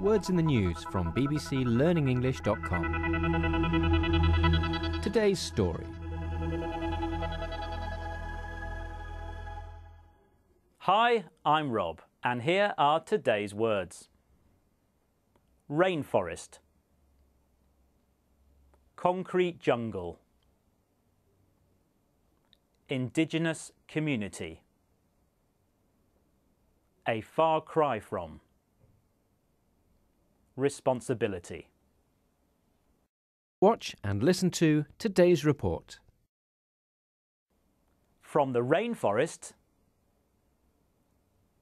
Words in the News from BBC BBCLearningEnglish.com. Today's story. Hi, I'm Rob, and here are today's words Rainforest, Concrete jungle, Indigenous community a far cry from responsibility. Watch and listen to today's report. From the rainforest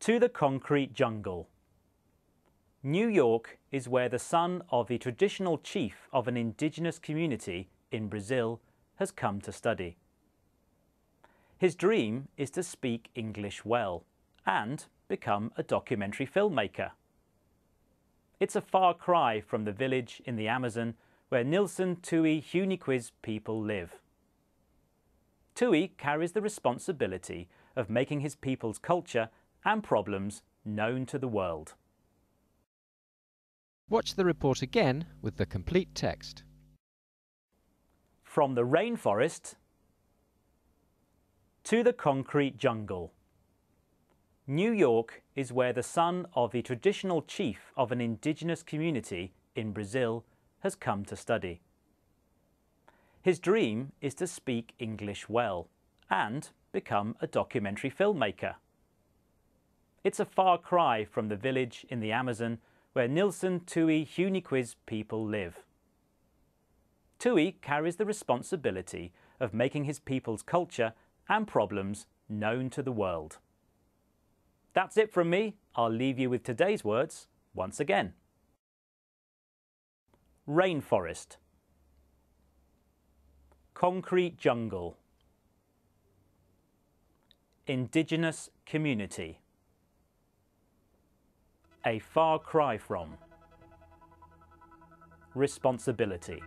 to the concrete jungle. New York is where the son of the traditional chief of an indigenous community in Brazil has come to study. His dream is to speak English well and become a documentary filmmaker. It's a far cry from the village in the Amazon where Nilsson Tui Huniquiz people live. Tui carries the responsibility of making his people's culture and problems known to the world. Watch the report again with the complete text. From the rainforest to the concrete jungle. New York is where the son of the traditional chief of an indigenous community in Brazil has come to study. His dream is to speak English well and become a documentary filmmaker. It's a far cry from the village in the Amazon where Nilsson Tui Huniquiz people live. Tui carries the responsibility of making his people's culture and problems known to the world. That's it from me. I'll leave you with today's words once again. Rainforest Concrete jungle Indigenous community A far cry from Responsibility